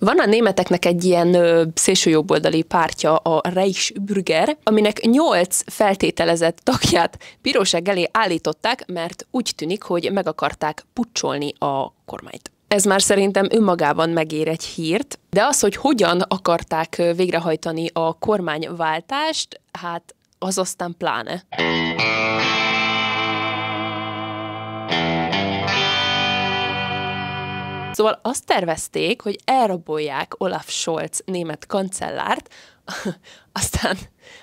Van a németeknek egy ilyen szélsőjobboldali pártja, a Reichsbürger, aminek nyolc feltételezett tagját bíróság elé állították, mert úgy tűnik, hogy meg akarták pucsolni a kormányt. Ez már szerintem önmagában megér egy hírt, de az, hogy hogyan akarták végrehajtani a kormányváltást, hát az aztán pláne. Szóval azt tervezték, hogy elrabolják Olaf Scholz német kancellárt, aztán,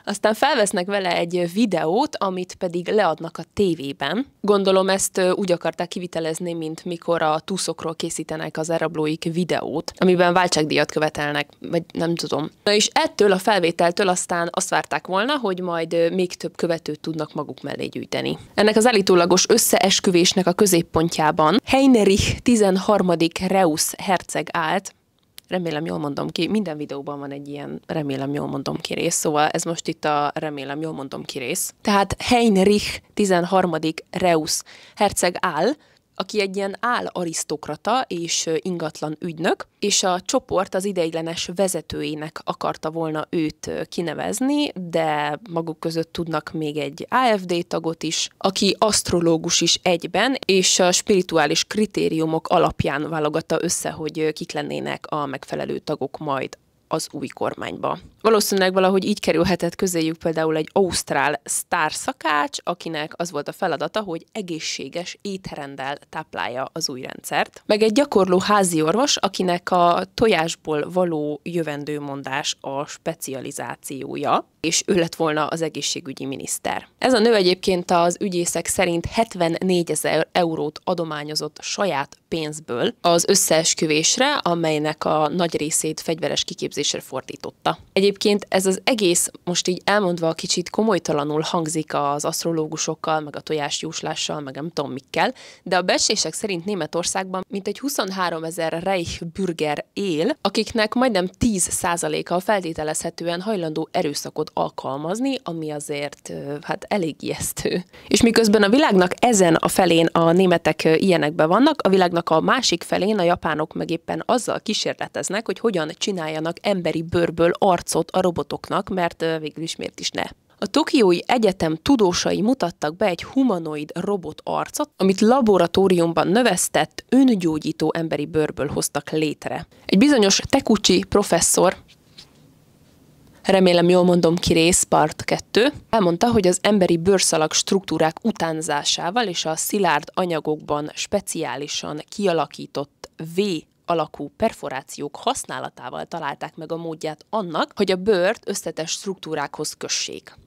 aztán felvesznek vele egy videót, amit pedig leadnak a tévében. Gondolom ezt úgy akarták kivitelezni, mint mikor a túszokról készítenek az erablóik videót, amiben váltságdíjat követelnek, vagy nem tudom. Na és ettől a felvételtől aztán azt várták volna, hogy majd még több követőt tudnak maguk mellé gyűjteni. Ennek az állítólagos összeesküvésnek a középpontjában Heinrich 13. Reus herceg állt, remélem jól mondom ki, minden videóban van egy ilyen remélem jól mondom ki rész, szóval ez most itt a remélem jól mondom ki rész. Tehát Heinrich 13. Reus herceg áll, aki egy ilyen áll arisztokrata és ingatlan ügynök, és a csoport az ideiglenes vezetőjének akarta volna őt kinevezni, de maguk között tudnak még egy AFD tagot is, aki asztrológus is egyben, és a spirituális kritériumok alapján válogatta össze, hogy kik lennének a megfelelő tagok majd az új kormányba. Valószínűleg valahogy így kerülhetett közéjük például egy ausztrál sztárszakács, akinek az volt a feladata, hogy egészséges étrendel táplálja az új rendszert, meg egy gyakorló házi orvos, akinek a tojásból való jövendőmondás a specializációja, és ő lett volna az egészségügyi miniszter. Ez a nő egyébként az ügyészek szerint 74 ezer eurót adományozott saját pénzből az összeesküvésre, amelynek a nagy részét fegyveres kiképzésre fordította. Egyébként ez az egész most így elmondva kicsit komolytalanul hangzik az asztrológusokkal, meg a tojásjóslással, meg nem tudom mikkel, de a becslések szerint Németországban mintegy 23 ezer Reichbürger él, akiknek majdnem 10%-a feltételezhetően hajlandó erőszakot alkalmazni, ami azért hát elég ijesztő. És miközben a világnak ezen a felén a németek ilyenekben vannak, a világnak a másik felén a japánok meg éppen azzal kísérleteznek, hogy hogyan csináljanak emberi bőrből arcot a robotoknak, mert végül is miért is ne. A Tokiói Egyetem tudósai mutattak be egy humanoid robot arcot, amit laboratóriumban növesztett, öngyógyító emberi bőrből hoztak létre. Egy bizonyos Tekuchi professzor remélem jól mondom ki rész, part 2, elmondta, hogy az emberi bőrszalag struktúrák utánzásával és a szilárd anyagokban speciálisan kialakított V alakú perforációk használatával találták meg a módját annak, hogy a bőrt összetes struktúrákhoz kössék.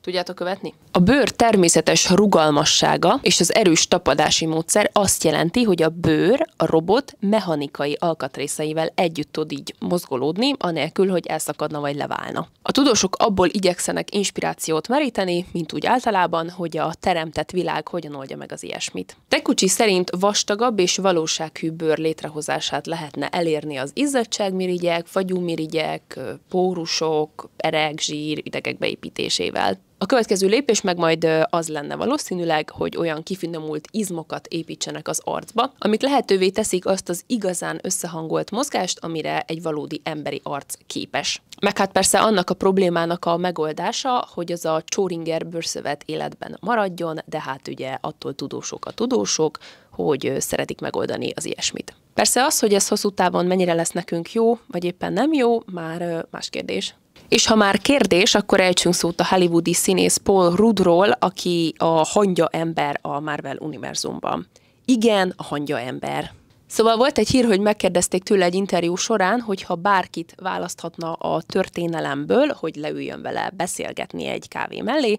Tudjátok követni? A bőr természetes rugalmassága és az erős tapadási módszer azt jelenti, hogy a bőr a robot mechanikai alkatrészeivel együtt tud így mozgolódni, anélkül, hogy elszakadna vagy leválna. A tudósok abból igyekszenek inspirációt meríteni, mint úgy általában, hogy a teremtett világ hogyan oldja meg az ilyesmit. Tekucsi szerint vastagabb és valósághű bőr létrehozását lehetne elérni az izzadságmirigyek, fagyúmirigyek, pórusok, ereg, zsír, idegek beépítésével. A következő lépés meg majd az lenne valószínűleg, hogy olyan kifinomult izmokat építsenek az arcba, amik lehetővé teszik azt az igazán összehangolt mozgást, amire egy valódi emberi arc képes. Meg hát persze annak a problémának a megoldása, hogy az a Csóringer bőrszövet életben maradjon, de hát ugye attól tudósok a tudósok, hogy szeretik megoldani az ilyesmit. Persze az, hogy ez hosszú távon mennyire lesz nekünk jó, vagy éppen nem jó, már más kérdés. És ha már kérdés, akkor elcsünk szót a hollywoodi színész Paul Rudról, aki a hangya ember a Marvel univerzumban. Igen, a hangya ember. Szóval volt egy hír, hogy megkérdezték tőle egy interjú során, hogy ha bárkit választhatna a történelemből, hogy leüljön vele beszélgetni egy kávé mellé,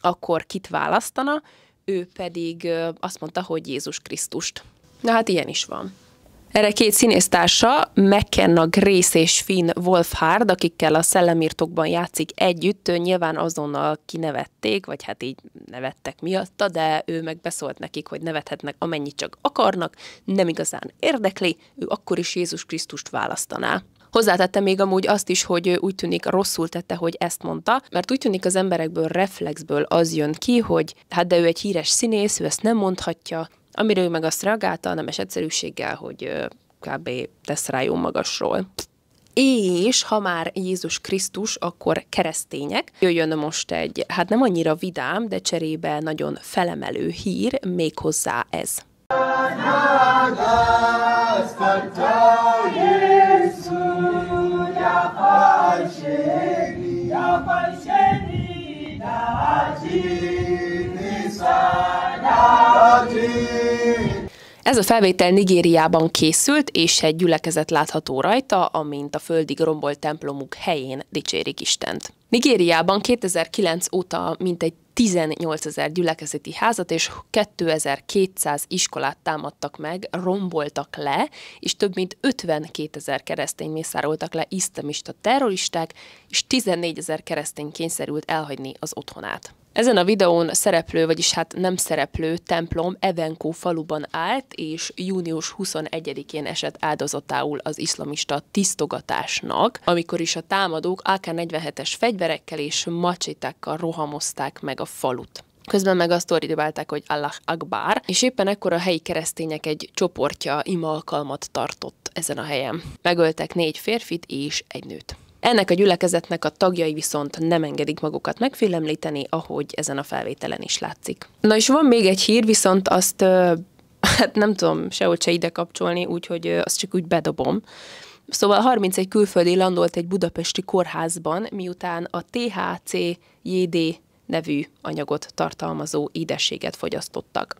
akkor kit választana, ő pedig azt mondta, hogy Jézus Krisztust. Na hát ilyen is van. Erre két színésztársa, McKenna Grace és Finn Wolfhard, akikkel a szellemírtokban játszik együtt, nyilván azonnal kinevették, vagy hát így nevettek miatta, de ő meg beszólt nekik, hogy nevethetnek amennyit csak akarnak, nem igazán érdekli, ő akkor is Jézus Krisztust választaná. Hozzátette még amúgy azt is, hogy úgy tűnik rosszul tette, hogy ezt mondta, mert úgy tűnik az emberekből reflexből az jön ki, hogy hát de ő egy híres színész, ő ezt nem mondhatja, Amire ő meg azt reagálta, es egyszerűséggel, hogy kb. tesz rá jó magasról. És ha már Jézus Krisztus, akkor keresztények. Jöjjön most egy, hát nem annyira vidám, de cserébe nagyon felemelő hír, méghozzá ez. Jézus, Ez a felvétel Nigériában készült, és egy gyülekezet látható rajta, amint a földig grombol templomuk helyén dicsérik Istent. Nigériában 2009 óta mintegy 18 ezer gyülekezeti házat és 2200 iskolát támadtak meg, romboltak le, és több mint 52 ezer keresztény mészároltak le isztemista terroristák, és 14 ezer keresztény kényszerült elhagyni az otthonát. Ezen a videón szereplő, vagyis hát nem szereplő templom Evenkó faluban állt, és június 21-én esett áldozatául az iszlamista tisztogatásnak, amikor is a támadók AK-47-es fegyverekkel és macsitákkal rohamozták meg a falut. Közben meg azt ordibálták, hogy Allah Akbar, és éppen ekkor a helyi keresztények egy csoportja ima alkalmat tartott ezen a helyen. Megöltek négy férfit és egy nőt. Ennek a gyülekezetnek a tagjai viszont nem engedik magukat megfélemlíteni, ahogy ezen a felvételen is látszik. Na és van még egy hír, viszont azt hát nem tudom sehogy se ide kapcsolni, úgyhogy azt csak úgy bedobom. Szóval 31 külföldi landolt egy budapesti kórházban, miután a THC-JD nevű anyagot tartalmazó édességet fogyasztottak.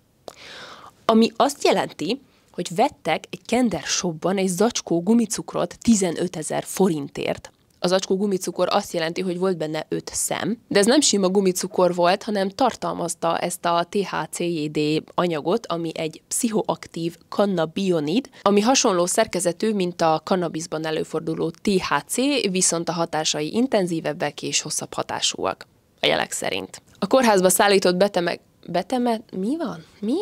Ami azt jelenti, hogy vettek egy kendersobban egy zacskó gumicukrot 15 ezer forintért, az acskó gumicukor azt jelenti, hogy volt benne öt szem, de ez nem sima gumicukor volt, hanem tartalmazta ezt a THCJD anyagot, ami egy pszichoaktív kannabionid, ami hasonló szerkezetű, mint a kannabiszban előforduló THC, viszont a hatásai intenzívebbek és hosszabb hatásúak, a jelek szerint. A kórházba szállított beteme... Beteme... Mi van? Mi?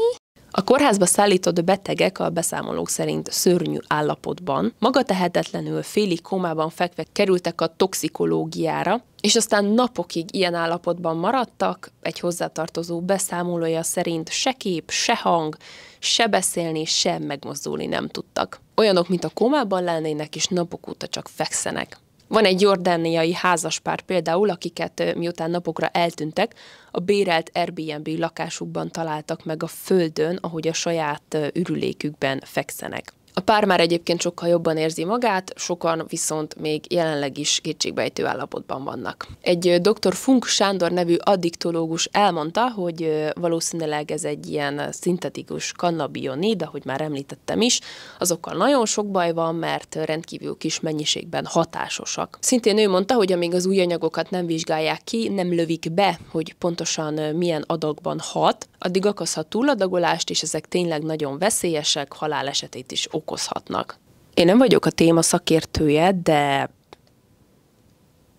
A kórházba szállított betegek a beszámolók szerint szörnyű állapotban, maga tehetetlenül félig komában fekve kerültek a toxikológiára, és aztán napokig ilyen állapotban maradtak, egy hozzátartozó beszámolója szerint se kép, se hang, se beszélni, se megmozdulni nem tudtak. Olyanok, mint a komában lennének, és napok óta csak fekszenek. Van egy jordániai házaspár például, akiket miután napokra eltűntek, a bérelt Airbnb lakásukban találtak meg a földön, ahogy a saját ürülékükben fekszenek. A pár már egyébként sokkal jobban érzi magát, sokan viszont még jelenleg is kétségbejtő állapotban vannak. Egy dr. Funk Sándor nevű addiktológus elmondta, hogy valószínűleg ez egy ilyen szintetikus kannabionid, ahogy már említettem is, azokkal nagyon sok baj van, mert rendkívül kis mennyiségben hatásosak. Szintén ő mondta, hogy amíg az új anyagokat nem vizsgálják ki, nem lövik be, hogy pontosan milyen adagban hat, addig okozhat túladagolást, és ezek tényleg nagyon veszélyesek, halálesetét is okoznak okozhatnak. Én nem vagyok a téma szakértője, de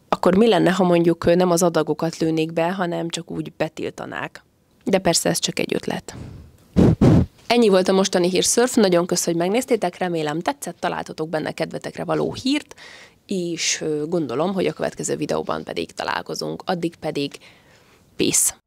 akkor mi lenne, ha mondjuk nem az adagokat lőnék be, hanem csak úgy betiltanák? De persze ez csak egy ötlet. Ennyi volt a mostani hírszörf, nagyon köszönöm, hogy megnéztétek, remélem tetszett, találtatok benne kedvetekre való hírt, és gondolom, hogy a következő videóban pedig találkozunk. Addig pedig peace!